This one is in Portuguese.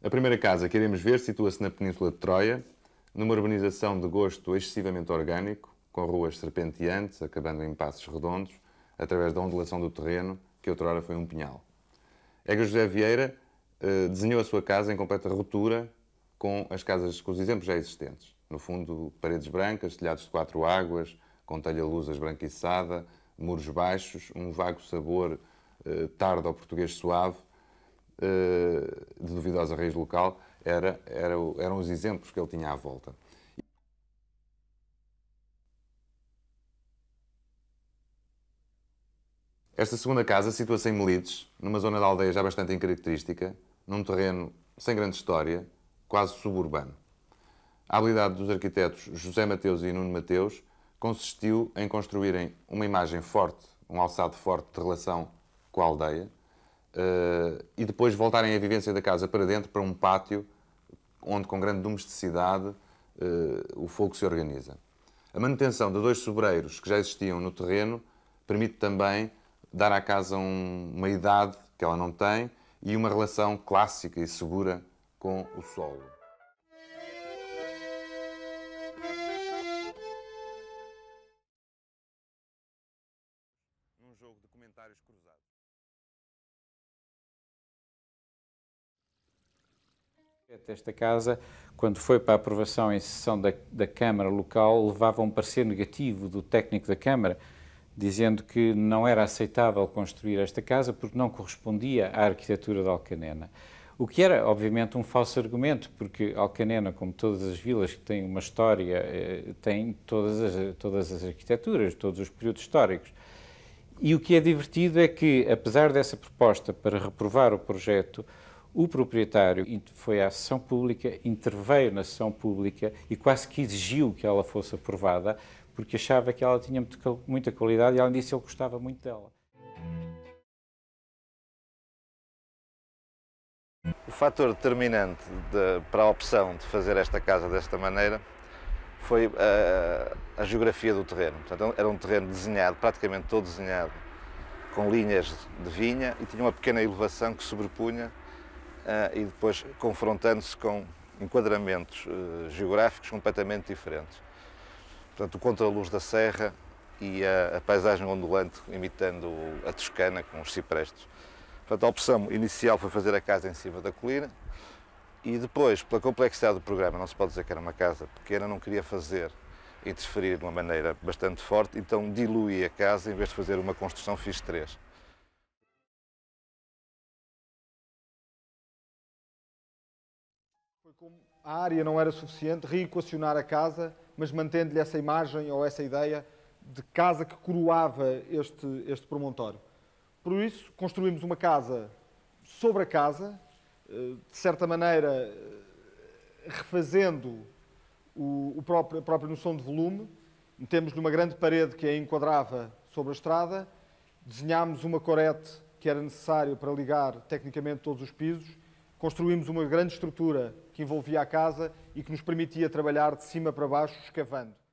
A primeira casa que iremos ver situa-se na Península de Troia, numa urbanização de gosto excessivamente orgânico, com ruas serpenteantes, acabando em passos redondos, através da ondulação do terreno, que outrora foi um pinhal. Ega José Vieira eh, desenhou a sua casa em completa ruptura com as casas, com os exemplos já existentes. No fundo, paredes brancas, telhados de quatro águas, com telha-luz esbranquiçada, muros baixos, um vago sabor eh, tarde ao português suave, eh, de duvidosa raiz local era, era, eram os exemplos que ele tinha à volta. Esta segunda casa situa-se em Melides, numa zona da aldeia já bastante incaracterística, num terreno sem grande história, quase suburbano. A habilidade dos arquitetos José Mateus e Nuno Mateus consistiu em construírem uma imagem forte, um alçado forte de relação com a aldeia, uh, e depois voltarem a vivência da casa para dentro, para um pátio, onde com grande domesticidade uh, o fogo se organiza. A manutenção de dois sobreiros que já existiam no terreno permite também dar à casa um, uma idade que ela não tem e uma relação clássica e segura com o solo. Num jogo de comentários cruzados. Esta casa, quando foi para a aprovação em sessão da, da Câmara local, levava um parecer negativo do técnico da Câmara, dizendo que não era aceitável construir esta casa porque não correspondia à arquitetura de Alcanena. O que era, obviamente, um falso argumento, porque Alcanena, como todas as vilas que têm uma história, eh, tem todas as, todas as arquiteturas, todos os períodos históricos. E o que é divertido é que, apesar dessa proposta para reprovar o projeto, o proprietário foi à sessão pública, interveio na sessão pública e quase que exigiu que ela fosse aprovada, porque achava que ela tinha muita qualidade e, além disso, ele gostava muito dela. O fator determinante de, para a opção de fazer esta casa desta maneira foi a, eh, a geografia do terreno. Portanto, era um terreno desenhado, praticamente todo desenhado, com linhas de vinha e tinha uma pequena elevação que sobrepunha ah, e depois confrontando-se com enquadramentos ah, geográficos completamente diferentes. Portanto, o contra-luz da serra e a, a, paisagem ondulante imitando a Toscana com os ciprestes. Portanto, a opção inicial foi fazer a casa em cima da colina e depois, pela complexidade do programa, não se pode dizer que era uma casa pequena, não queria fazer interferir de uma maneira bastante forte, então diluí a casa em vez de fazer uma construção fiz três. Foi como a área não era suficiente, reequacionar a casa, mas mantendo-lhe essa imagem ou essa ideia de casa que coroava este, este promontório. Por isso, construímos uma casa sobre a casa, eh, de certa maneira eh, refazendo o, o próprio, a própria noção de volume. Metemos numa grande parede que a enquadrava sobre a estrada, desenhámos uma corete que era necessário para ligar tecnicamente todos os pisos construímos uma grande estrutura que envolvia a casa e que nos permitia trabalhar de cima para baixo, escavando.